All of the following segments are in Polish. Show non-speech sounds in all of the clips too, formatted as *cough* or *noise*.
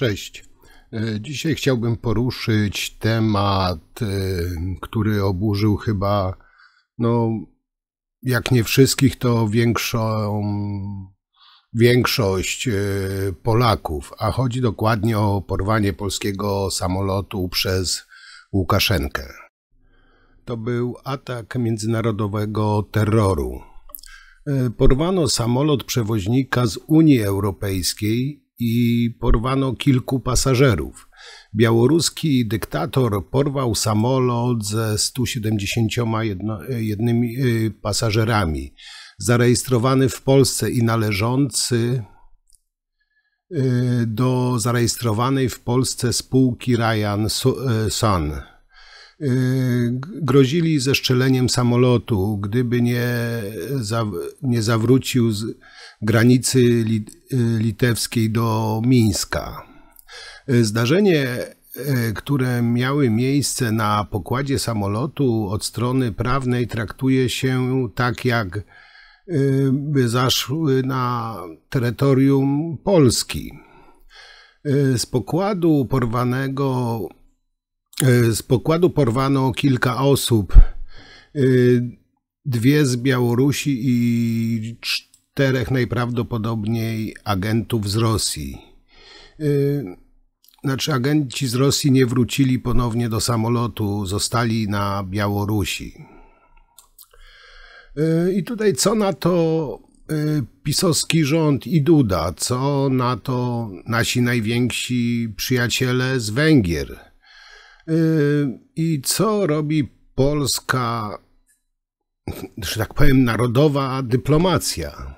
Cześć. E, dzisiaj chciałbym poruszyć temat, e, który oburzył chyba, no, jak nie wszystkich, to większą, większość e, Polaków, a chodzi dokładnie o porwanie polskiego samolotu przez Łukaszenkę. To był atak międzynarodowego terroru porwano samolot przewoźnika z Unii Europejskiej i porwano kilku pasażerów. Białoruski dyktator porwał samolot ze 171 e, e, pasażerami. Zarejestrowany w Polsce i należący e, do zarejestrowanej w Polsce spółki Ryan Sun. Grozili zeszczeleniem samolotu, gdyby nie, nie zawrócił z, granicy y, litewskiej do Mińska. Y, zdarzenie, y, które miały miejsce na pokładzie samolotu od strony prawnej traktuje się tak jak by zaszły na terytorium Polski. Z pokładu porwanego z pokładu porwano kilka osób, dwie z Białorusi i czterech najprawdopodobniej agentów z Rosji. Y, znaczy, agenci z Rosji nie wrócili ponownie do samolotu, zostali na Białorusi. Y, I tutaj co na to y, pisowski rząd i Duda, co na to nasi najwięksi przyjaciele z Węgier i co robi polska, że tak powiem, narodowa dyplomacja.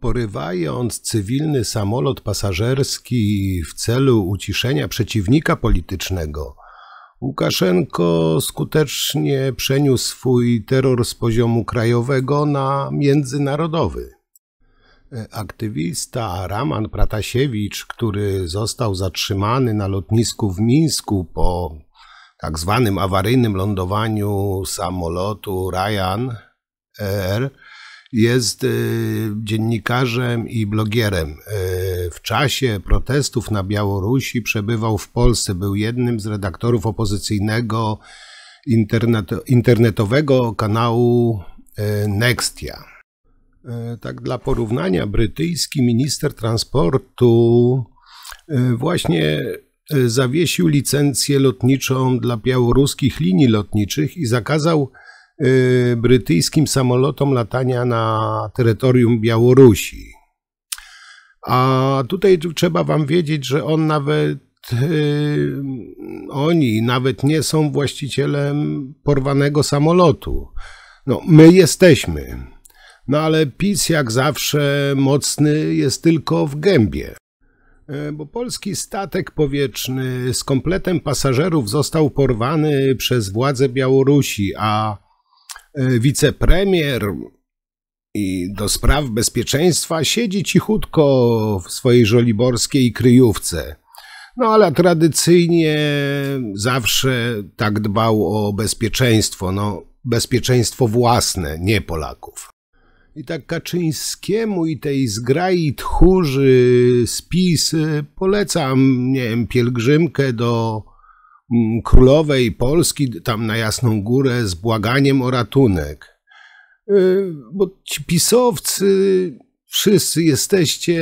Porywając cywilny samolot pasażerski w celu uciszenia przeciwnika politycznego, Łukaszenko skutecznie przeniósł swój terror z poziomu krajowego na międzynarodowy. E, aktywista Raman Pratasiewicz, który został zatrzymany na lotnisku w Mińsku po tak zwanym awaryjnym lądowaniu samolotu Ryan Air, jest y, dziennikarzem i blogierem. Y, w czasie protestów na Białorusi przebywał w Polsce, był jednym z redaktorów opozycyjnego internetowego kanału y, Nextia. Tak dla porównania, brytyjski minister transportu właśnie zawiesił licencję lotniczą dla białoruskich linii lotniczych i zakazał Y, brytyjskim samolotom latania na terytorium Białorusi. A tutaj trzeba wam wiedzieć, że on nawet y, oni nawet nie są właścicielem porwanego samolotu. No, my jesteśmy. No ale PiS jak zawsze mocny jest tylko w gębie. Y, bo polski statek powietrzny z kompletem pasażerów został porwany przez władze Białorusi, a E, wicepremier i do spraw bezpieczeństwa siedzi cichutko w swojej żoliborskiej kryjówce. No ale tradycyjnie zawsze tak dbał o bezpieczeństwo, no bezpieczeństwo własne, nie Polaków. I tak Kaczyńskiemu i tej zgrai tchórzy spis e, polecam, nie wiem, pielgrzymkę do królowej Polski tam na Jasną Górę z błaganiem o ratunek. Y, bo ci pisowcy, wszyscy jesteście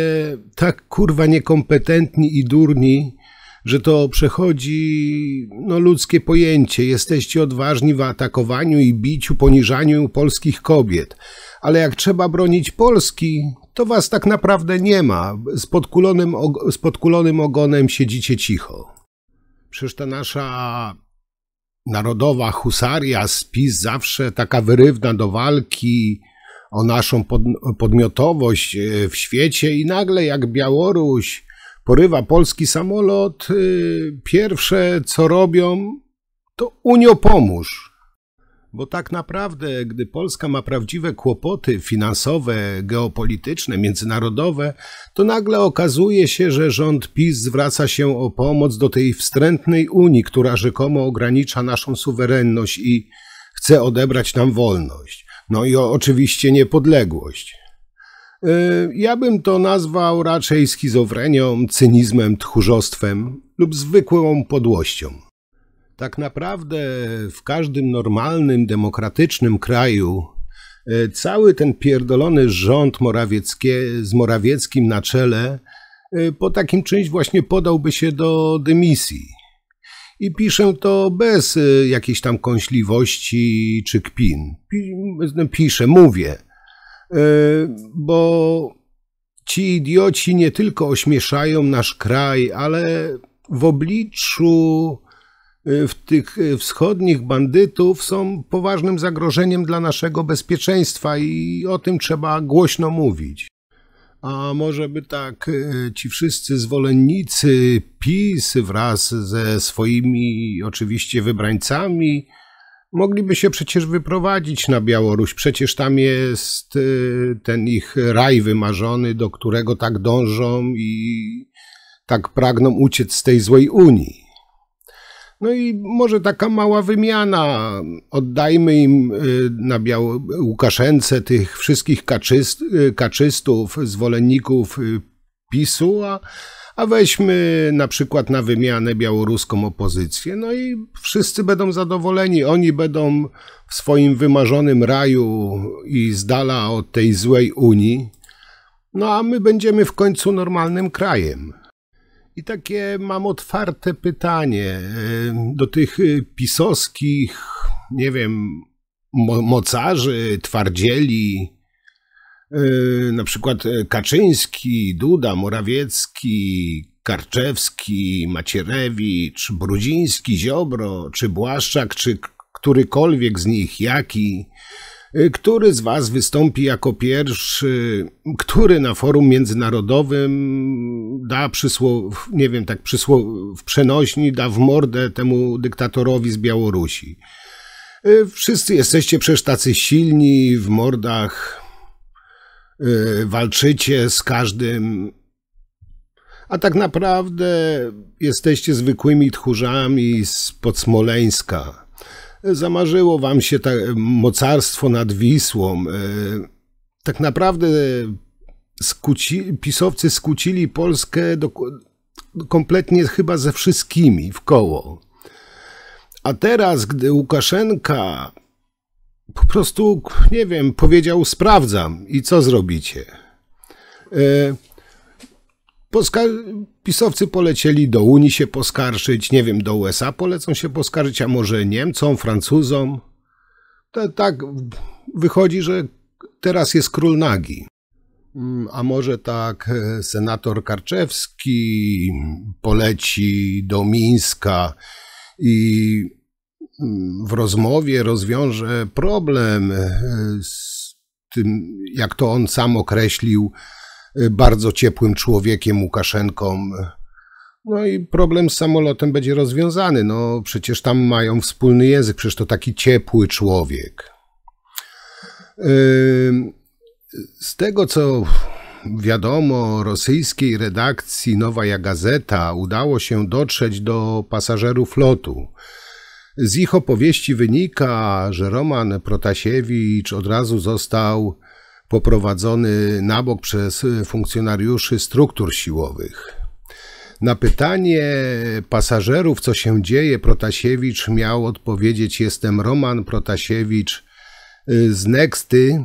tak kurwa niekompetentni i durni, że to przechodzi no, ludzkie pojęcie. Jesteście odważni w atakowaniu i biciu, poniżaniu polskich kobiet. Ale jak trzeba bronić Polski, to was tak naprawdę nie ma. Z podkulonym, og z podkulonym ogonem siedzicie cicho. Przecież ta nasza narodowa husaria, spis zawsze taka wyrywna do walki o naszą podmiotowość e, w świecie i nagle jak Białoruś porywa polski samolot, e, pierwsze co robią to Unio pomóż. Bo tak naprawdę, gdy Polska ma prawdziwe kłopoty finansowe, geopolityczne, międzynarodowe, to nagle okazuje się, że rząd PiS zwraca się o pomoc do tej wstrętnej Unii, która rzekomo ogranicza naszą suwerenność i chce odebrać nam wolność. No i oczywiście niepodległość. E, ja bym to nazwał raczej schizofrenią, cynizmem, tchórzostwem lub zwykłą podłością. Tak naprawdę w każdym normalnym, demokratycznym kraju e, cały ten pierdolony rząd Morawieckie, z Morawieckim na czele e, po takim czymś właśnie podałby się do dymisji. I piszę to bez e, jakiejś tam kąśliwości czy kpin. No, piszę, mówię, bo ci idioci nie tylko ośmieszają nasz kraj, ale w obliczu Y, w tych y, wschodnich bandytów są poważnym zagrożeniem dla naszego bezpieczeństwa i o tym trzeba głośno mówić. A może by tak y, ci wszyscy zwolennicy PiS wraz ze swoimi oczywiście wybrańcami mogliby się przecież wyprowadzić na Białoruś. Przecież tam jest ten ich raj wymarzony, do którego tak dążą i tak pragną uciec z tej złej Unii. No i może taka mała wymiana. Oddajmy im y, na Biał Łukaszence tych wszystkich kaczyst y, kaczystów, zwolenników y, PiSu, a, a weźmy na przykład na wymianę białoruską opozycję. No i wszyscy będą zadowoleni. Oni będą w swoim wymarzonym raju i z dala od tej złej Unii. No a my będziemy w końcu normalnym krajem. I takie mam otwarte pytanie e, do tych e, pisowskich, nie wiem, mocarzy, twardzieli, e, na przykład Kaczyński, Duda, Morawiecki, Karczewski, Macierewicz, Brudziński, Ziobro, czy Błaszczak, czy którykolwiek z nich, jaki który z Was wystąpi jako pierwszy? Który na forum międzynarodowym da przysłow, nie wiem, tak przysłow w przenośni, da w mordę temu dyktatorowi z Białorusi? E, wszyscy jesteście przecież tacy silni w mordach, e, walczycie z każdym, a tak naprawdę jesteście zwykłymi tchórzami z podsmoleńska zamarzyło wam się ta, e, mocarstwo nad Wisłą. E, tak naprawdę skuci, pisowcy skucili Polskę do, kompletnie chyba ze wszystkimi w koło. A teraz, gdy Łukaszenka po prostu, nie wiem, powiedział sprawdzam i co zrobicie? E, pisowcy polecieli do Unii się poskarżyć, nie wiem, do USA polecą się poskarżyć, a może Niemcom, Francuzom. To, tak wychodzi, że teraz jest król nagi. Mm, a może tak e, senator Karczewski poleci do Mińska i mm, w rozmowie rozwiąże problem e, z tym, jak to on sam określił, Y, bardzo ciepłym człowiekiem, Łukaszenką. No i problem z samolotem będzie rozwiązany. No przecież tam mają wspólny język, przecież to taki ciepły człowiek. Z tego co wiadomo, rosyjskiej redakcji Nowa Gazeta udało się dotrzeć do pasażerów lotu. Z ich opowieści wynika, że Roman Protasiewicz od razu został poprowadzony na bok przez funkcjonariuszy struktur siłowych. Na pytanie pasażerów, co się dzieje, Protasiewicz miał odpowiedzieć: Jestem Roman Protasiewicz y, z Nexty.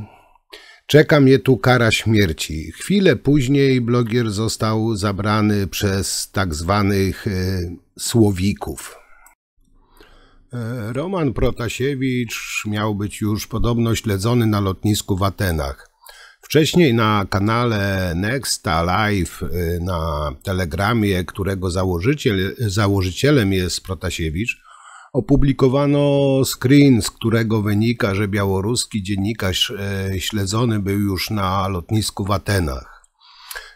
Czeka mnie tu kara śmierci. Chwilę później blogier został zabrany przez tak zwanych y, słowików. E, Roman Protasiewicz miał być już podobno śledzony na lotnisku w Atenach. Wcześniej na kanale Nexta Live y, na Telegramie, którego założyciel, założycielem jest Protasiewicz, opublikowano screen, z którego wynika, że białoruski dziennikarz y, śledzony był już na lotnisku w Atenach.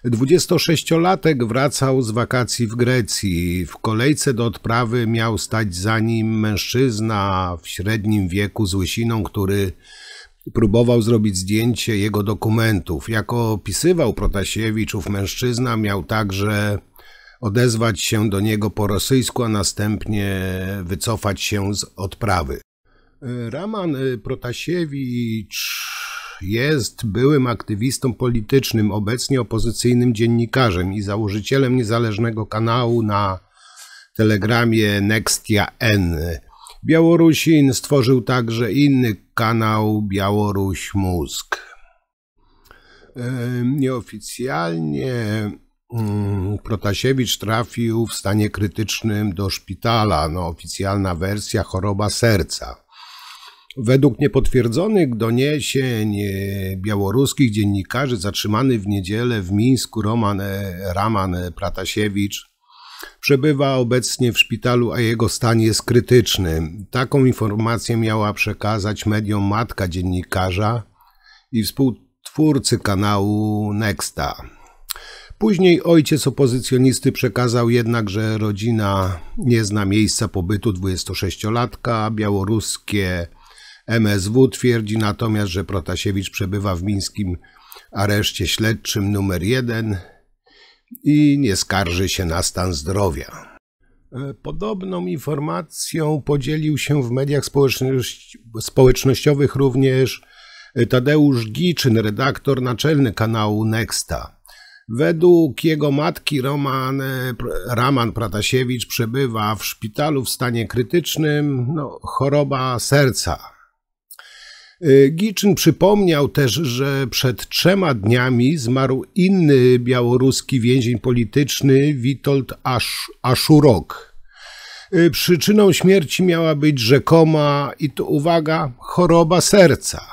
26-latek wracał z wakacji w Grecji. W kolejce do odprawy miał stać za nim mężczyzna w średnim wieku z łysiną, który próbował zrobić zdjęcie jego dokumentów. Jako opisywał Protasiewicz, ów mężczyzna miał także odezwać się do niego po rosyjsku, a następnie wycofać się z odprawy. Raman Protasiewicz jest byłym aktywistą politycznym, obecnie opozycyjnym dziennikarzem i założycielem niezależnego kanału na telegramie Nextia N. Białorusin stworzył także inny kanał Białoruś Mózg. E, nieoficjalnie mm, Protasiewicz trafił w stanie krytycznym do szpitala. No, oficjalna wersja choroba serca. Według niepotwierdzonych doniesień e, białoruskich dziennikarzy zatrzymany w niedzielę w Mińsku Roman, e, Raman Pratasiewicz Przebywa obecnie w szpitalu, a jego stan jest krytyczny. Taką informację miała przekazać mediom matka dziennikarza i współtwórcy kanału Nexta. Później ojciec opozycjonisty przekazał jednak, że rodzina nie zna miejsca pobytu 26-latka. Białoruskie MSW twierdzi natomiast, że Protasiewicz przebywa w mińskim areszcie śledczym numer 1 i nie skarży się na stan zdrowia. E, podobną informacją podzielił się w mediach społecznościowych również e, Tadeusz Giczyn, redaktor naczelny kanału Nexta. Według jego matki Roman, e, Raman Pratasiewicz przebywa w szpitalu w stanie krytycznym, no, choroba serca. E, Giczyn przypomniał też, że przed trzema dniami zmarł inny białoruski więzień polityczny Witold Aszurok. E, przyczyną śmierci miała być rzekoma, i to uwaga, choroba serca.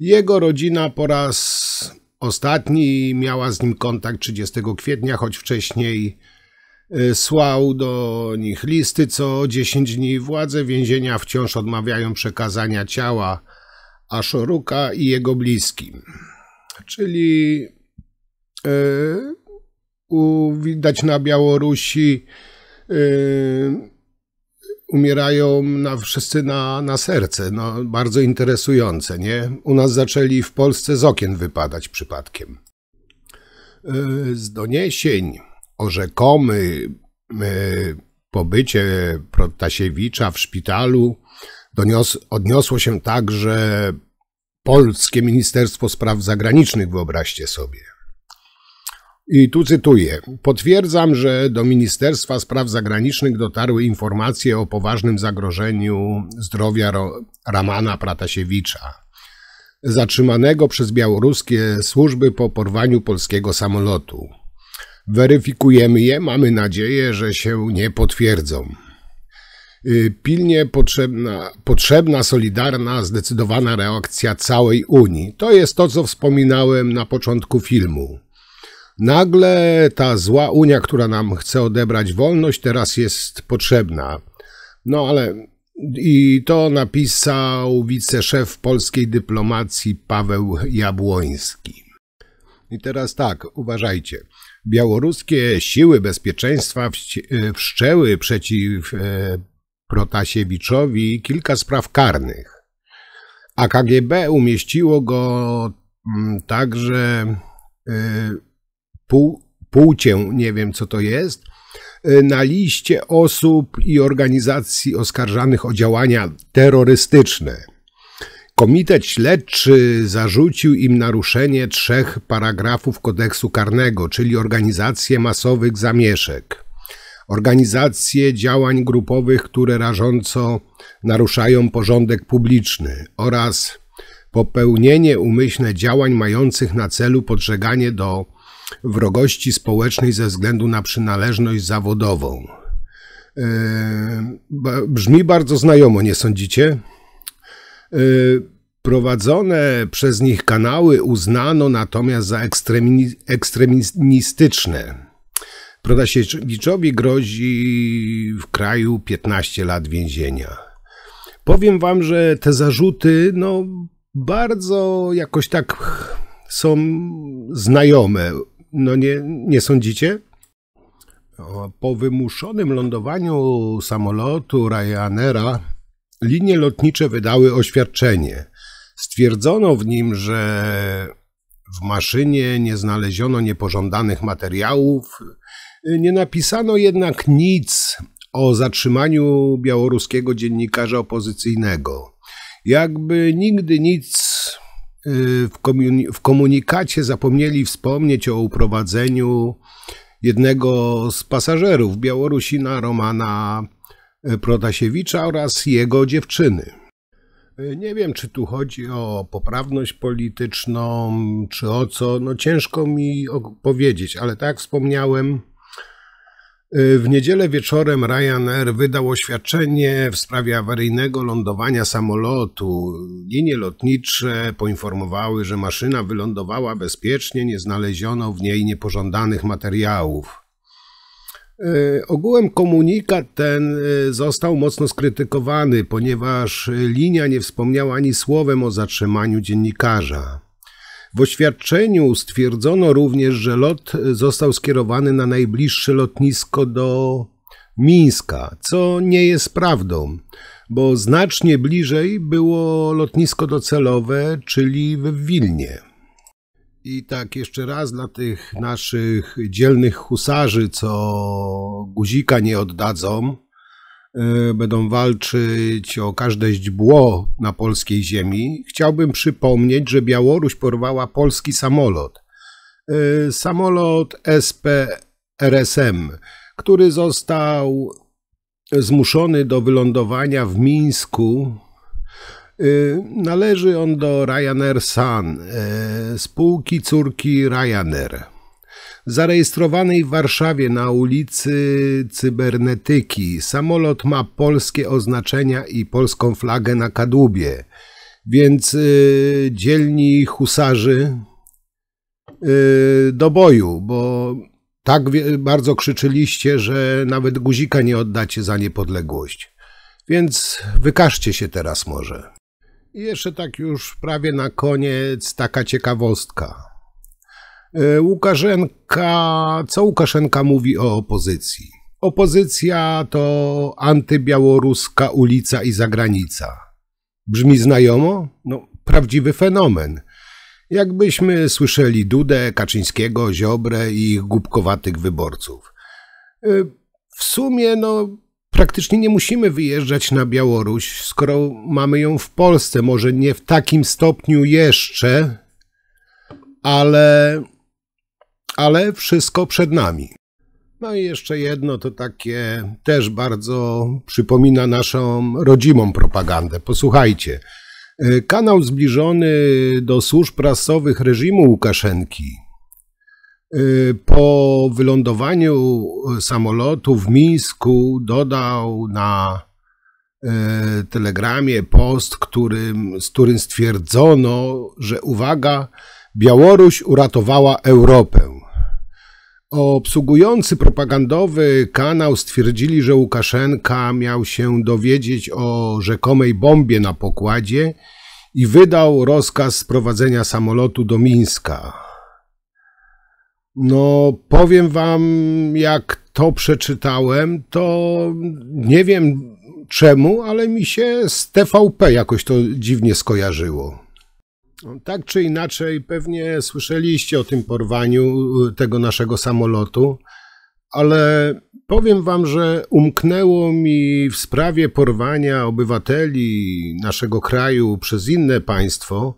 Jego rodzina po raz ostatni miała z nim kontakt 30 kwietnia, choć wcześniej Y, słał do nich listy co 10 dni. Władze więzienia wciąż odmawiają przekazania ciała Aszoruka i jego bliskim. Czyli yy, u, widać na Białorusi yy, umierają na, wszyscy na, na serce. No, bardzo interesujące, nie? U nas zaczęli w Polsce z okien wypadać przypadkiem. Yy, z doniesień o rzekomy e, pobycie Protasiewicza w szpitalu donios, odniosło się także polskie Ministerstwo Spraw Zagranicznych, wyobraźcie sobie. I tu cytuję: Potwierdzam, że do Ministerstwa Spraw Zagranicznych dotarły informacje o poważnym zagrożeniu zdrowia Ramana Pratasiewicza, zatrzymanego przez białoruskie służby po porwaniu polskiego samolotu. Weryfikujemy je, mamy nadzieję, że się nie potwierdzą. Y, pilnie potrzebna, potrzebna, solidarna, zdecydowana reakcja całej Unii. To jest to, co wspominałem na początku filmu. Nagle ta zła Unia, która nam chce odebrać wolność, teraz jest potrzebna. No ale i to napisał wiceszef polskiej dyplomacji Paweł Jabłoński. I teraz tak, uważajcie. Białoruskie siły bezpieczeństwa e, wszczęły przeciw e, Protasiewiczowi kilka spraw karnych, a KGB umieściło go mm, także e, pół, nie wiem co to jest, na liście osób i organizacji oskarżanych o działania terrorystyczne. Komitet śledczy zarzucił im naruszenie trzech paragrafów kodeksu karnego, czyli organizację masowych zamieszek, organizację działań grupowych, które rażąco naruszają porządek publiczny oraz popełnienie umyślne działań mających na celu podżeganie do wrogości społecznej ze względu na przynależność zawodową. E, brzmi bardzo znajomo, nie sądzicie? Y, prowadzone przez nich kanały uznano natomiast za ekstremistyczne. Protasiewiczowi grozi w kraju 15 lat więzienia. Powiem wam, że te zarzuty no, bardzo jakoś tak są znajome. No nie, nie sądzicie? Po wymuszonym lądowaniu samolotu Ryanaira linie lotnicze wydały oświadczenie. Stwierdzono w nim, że w maszynie nie znaleziono niepożądanych materiałów. Nie napisano jednak nic o zatrzymaniu białoruskiego dziennikarza opozycyjnego. Jakby nigdy nic y, w, komunikacie zapomnieli wspomnieć o uprowadzeniu jednego z pasażerów, Białorusina Romana Protasiewicza oraz jego dziewczyny. Nie wiem, czy tu chodzi o poprawność polityczną, czy o co. No ciężko mi powiedzieć, ale tak jak wspomniałem, y, w niedzielę wieczorem Ryanair wydał oświadczenie w sprawie awaryjnego lądowania samolotu. Linie lotnicze poinformowały, że maszyna wylądowała bezpiecznie, nie znaleziono w niej niepożądanych materiałów. E, ogółem komunikat ten e, został mocno skrytykowany, ponieważ e, linia nie wspomniała ani słowem o zatrzymaniu dziennikarza. W oświadczeniu stwierdzono również, że lot został skierowany na najbliższe lotnisko do Mińska, co nie jest prawdą, bo znacznie bliżej było lotnisko docelowe, czyli w Wilnie. I tak jeszcze raz dla tych naszych dzielnych husarzy, co guzika nie oddadzą, e, będą walczyć o każde źdźbło na polskiej ziemi, chciałbym przypomnieć, że Białoruś porwała polski samolot. E, samolot SPRSM, który został zmuszony do wylądowania w Mińsku Y, należy on do Ryanair Sun, y, spółki córki Ryanair. Zarejestrowanej w Warszawie na ulicy Cybernetyki, samolot ma polskie oznaczenia i polską flagę na kadłubie, więc y, dzielni husarzy do boju, bo tak bardzo krzyczyliście, że nawet guzika nie oddacie za niepodległość. Więc wykażcie się teraz może. I jeszcze tak już prawie na koniec taka ciekawostka. E, Łukaszenka, co Łukaszenka mówi o opozycji? Opozycja to antybiałoruska ulica i zagranica. Brzmi znajomo? No, prawdziwy fenomen. Jakbyśmy słyszeli Dudę, Kaczyńskiego, Ziobrę i ich głupkowatych wyborców. E, w sumie, no, Praktycznie nie musimy wyjeżdżać na Białoruś, skoro mamy ją w Polsce. Może nie w takim stopniu jeszcze, ale, ale wszystko przed nami. No i jeszcze jedno to takie też bardzo przypomina naszą rodzimą propagandę. Posłuchajcie. Y, kanał zbliżony do służb prasowych reżimu Łukaszenki Y, po wylądowaniu y, samolotu w Mińsku dodał na y, telegramie post, którym, z którym stwierdzono, że uwaga, Białoruś uratowała Europę. Obsługujący propagandowy kanał stwierdzili, że Łukaszenka miał się dowiedzieć o rzekomej bombie na pokładzie i wydał rozkaz sprowadzenia samolotu do Mińska. No, powiem wam, jak to przeczytałem, to nie wiem czemu, ale mi się z TVP jakoś to dziwnie skojarzyło. No, tak czy inaczej, pewnie słyszeliście o tym porwaniu y, tego naszego samolotu, ale powiem wam, że umknęło mi w sprawie porwania obywateli naszego kraju przez inne państwo –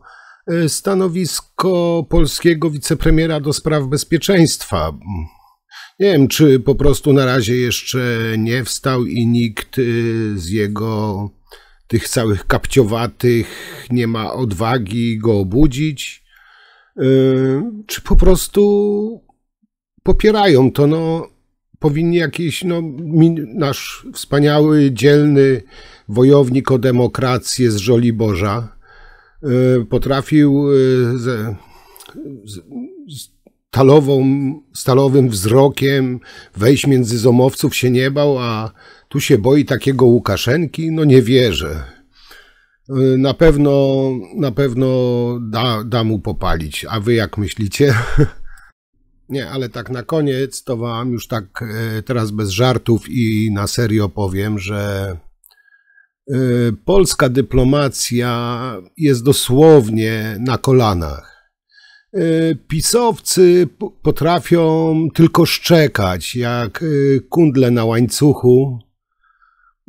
E, stanowisko polskiego wicepremiera do spraw bezpieczeństwa. Nie wiem, czy po prostu na razie jeszcze nie wstał i nikt e, z jego tych całych kapciowatych nie ma odwagi go obudzić, e, czy po prostu popierają to. No, powinni jakiś no, nasz wspaniały, dzielny wojownik o demokrację z Żoli Boża Y, potrafił y, z, z, z stalową, stalowym wzrokiem wejść między zomowców się nie bał, a tu się boi takiego Łukaszenki? No nie wierzę. Y, na pewno, na pewno da, da mu popalić. A wy jak myślicie? *laughs* Nie, ale tak na koniec to wam już tak teraz bez żartów i na serio powiem, że Y, polska dyplomacja jest dosłownie na kolanach. Y, pisowcy potrafią tylko szczekać, jak y, kundle na łańcuchu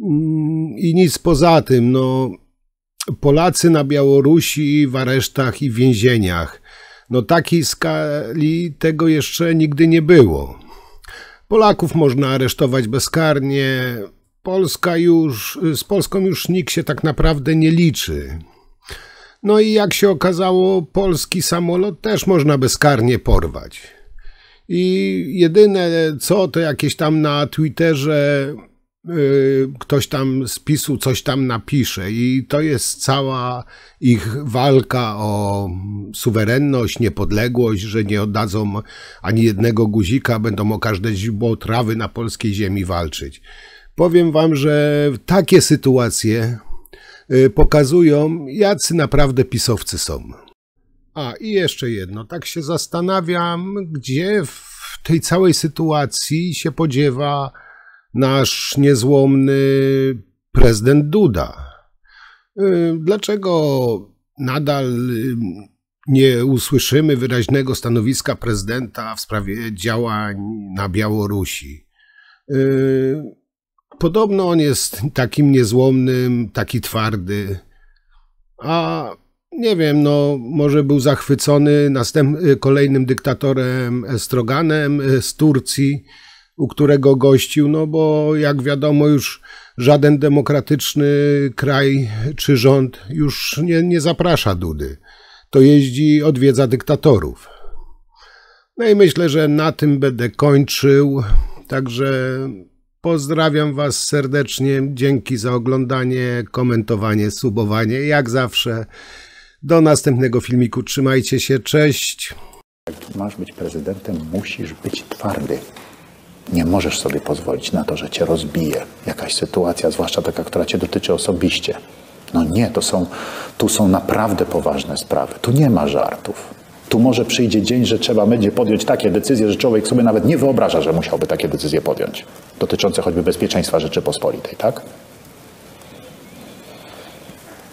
mm, i nic poza tym. No, Polacy na Białorusi w aresztach i więzieniach. No takiej skali tego jeszcze nigdy nie było. Polaków można aresztować bezkarnie, Polska już, z Polską już nikt się tak naprawdę nie liczy. No i jak się okazało, polski samolot też można bezkarnie porwać. I jedyne co, to jakieś tam na Twitterze yy, ktoś tam z PiSu coś tam napisze i to jest cała ich walka o suwerenność, niepodległość, że nie oddadzą ani jednego guzika, będą o każde źródło trawy na polskiej ziemi walczyć. Powiem Wam, że takie sytuacje y, pokazują, jacy naprawdę pisowcy są. A i jeszcze jedno, tak się zastanawiam, gdzie w tej całej sytuacji się podziewa nasz niezłomny prezydent Duda. Y, dlaczego nadal y, nie usłyszymy wyraźnego stanowiska prezydenta w sprawie działań na Białorusi? podobno on jest takim niezłomnym, taki twardy. A nie wiem, no może był zachwycony następ- kolejnym dyktatorem Estroganem z Turcji, u którego gościł, no bo jak wiadomo już żaden demokratyczny kraj czy rząd już nie, nie zaprasza Dudy. To jeździ, odwiedza dyktatorów. No i myślę, że na tym będę kończył. Także Pozdrawiam Was serdecznie. Dzięki za oglądanie, komentowanie, subowanie. Jak zawsze. Do następnego filmiku. Trzymajcie się. Cześć. Jak masz być prezydentem, musisz być twardy. Nie możesz sobie pozwolić na to, że cię rozbije jakaś sytuacja, zwłaszcza taka, która cię dotyczy osobiście. No nie, to są, tu są naprawdę poważne sprawy. Tu nie ma żartów. Tu może przyjdzie dzień, że trzeba będzie podjąć takie decyzje, że człowiek sobie nawet nie wyobraża, że musiałby takie decyzje podjąć, dotyczące choćby bezpieczeństwa Rzeczypospolitej, tak?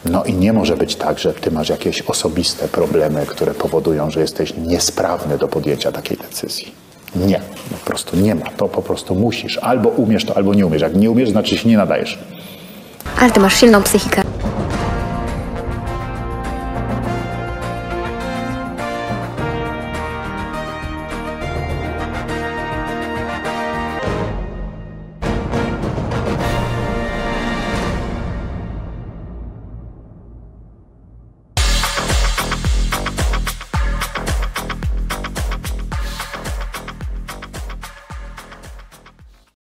No i nie może być tak, że ty masz jakieś osobiste problemy, które powodują, że jesteś niesprawny do podjęcia takiej decyzji. Nie, po prostu nie ma. To po prostu musisz. Albo umiesz to, albo nie umiesz. Jak nie umiesz, znaczy się nie nadajesz. Ale ty masz silną psychikę.